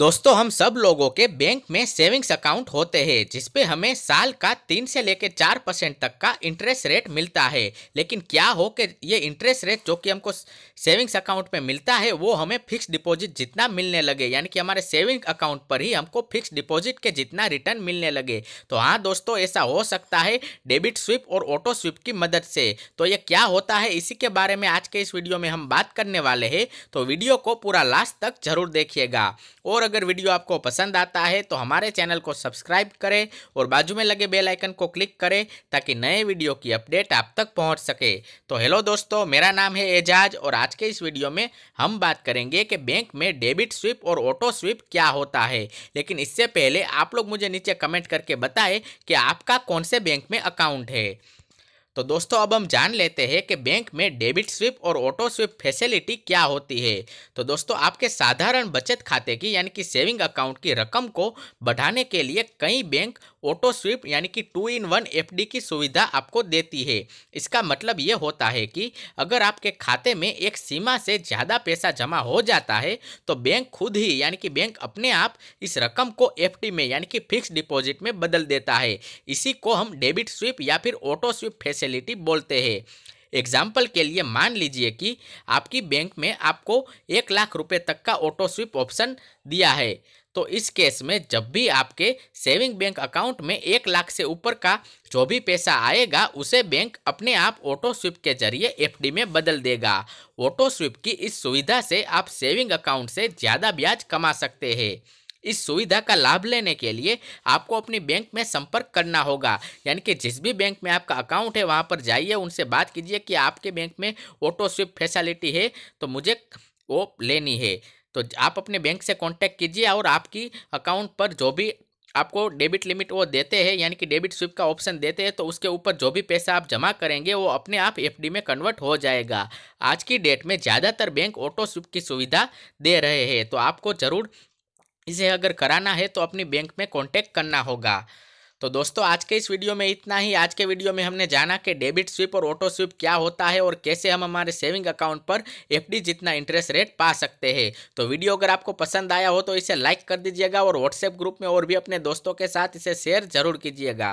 दोस्तों हम सब लोगों के बैंक में सेविंग्स अकाउंट होते हैं जिसपे हमें साल का तीन से लेकर चार परसेंट तक का इंटरेस्ट रेट मिलता है लेकिन क्या हो कि ये इंटरेस्ट रेट जो कि हमको सेविंग्स अकाउंट में मिलता है वो हमें फिक्स डिपॉजिट जितना मिलने लगे यानी कि हमारे सेविंग अकाउंट पर ही हमको फिक्स डिपॉजिट के जितना रिटर्न मिलने लगे तो हाँ दोस्तों ऐसा हो सकता है डेबिट स्विप और ऑटो स्विप की मदद से तो ये क्या होता है इसी के बारे में आज के इस वीडियो में हम बात करने वाले हैं तो वीडियो को पूरा लास्ट तक जरूर देखिएगा और अगर वीडियो आपको पसंद आता है तो हमारे चैनल को सब्सक्राइब करें और बाजू में लगे बेल आइकन को क्लिक करें ताकि नए वीडियो की अपडेट आप तक पहुंच सके तो हेलो दोस्तों मेरा नाम है एजाज और आज के इस वीडियो में हम बात करेंगे कि बैंक में डेबिट स्विप और ऑटो स्विप क्या होता है लेकिन इससे पहले आप लोग मुझे नीचे कमेंट करके बताएं कि आपका कौन से बैंक में अकाउंट है तो दोस्तों अब हम जान लेते हैं कि बैंक में डेबिट स्विप और ऑटो स्विप फैसिलिटी क्या होती है तो दोस्तों आपके साधारण बचत खाते की यानी कि सेविंग अकाउंट की रकम को बढ़ाने के लिए कई बैंक ऑटो स्विप यानी कि टू इन वन एफडी की सुविधा आपको देती है इसका मतलब ये होता है कि अगर आपके खाते में एक सीमा से ज़्यादा पैसा जमा हो जाता है तो बैंक खुद ही यानी कि बैंक अपने आप इस रकम को एफ में यानी कि फिक्स डिपॉजिट में बदल देता है इसी को हम डेबिट स्विप या फिर ऑटो स्विप फैसिलिटी फैसिलिटी बोलते हैं एग्जाम्पल के लिए मान लीजिए कि आपकी बैंक में आपको एक लाख रुपए तक का ऑटो स्विप ऑप्शन दिया है तो इस केस में जब भी आपके सेविंग बैंक अकाउंट में एक लाख से ऊपर का जो भी पैसा आएगा उसे बैंक अपने आप ऑटो स्विप के जरिए एफडी में बदल देगा ऑटो स्विप की इस सुविधा से आप सेविंग अकाउंट से ज़्यादा ब्याज कमा सकते हैं इस सुविधा का लाभ लेने के लिए आपको अपनी बैंक में संपर्क करना होगा यानी कि जिस भी बैंक में आपका अकाउंट है वहाँ पर जाइए उनसे बात कीजिए कि आपके बैंक में ऑटो स्विप फैसिलिटी है तो मुझे वो लेनी है तो आप अपने बैंक से कांटेक्ट कीजिए और आपकी अकाउंट पर जो भी आपको डेबिट लिमिट वो देते हैं यानी कि डेबिट स्विप का ऑप्शन देते हैं तो उसके ऊपर जो भी पैसा आप जमा करेंगे वो अपने आप एफडी में कन्वर्ट हो जाएगा आज की डेट में ज़्यादातर बैंक ऑटो स्विप की सुविधा दे रहे हैं तो आपको ज़रूर इसे अगर कराना है तो अपनी बैंक में कॉन्टैक्ट करना होगा तो दोस्तों आज के इस वीडियो में इतना ही आज के वीडियो में हमने जाना कि डेबिट स्विप और ऑटो स्विप क्या होता है और कैसे हम हमारे सेविंग अकाउंट पर एफडी जितना इंटरेस्ट रेट पा सकते हैं तो वीडियो अगर आपको पसंद आया हो तो इसे लाइक कर दीजिएगा और व्हाट्सएप ग्रुप में और भी अपने दोस्तों के साथ इसे शेयर जरूर कीजिएगा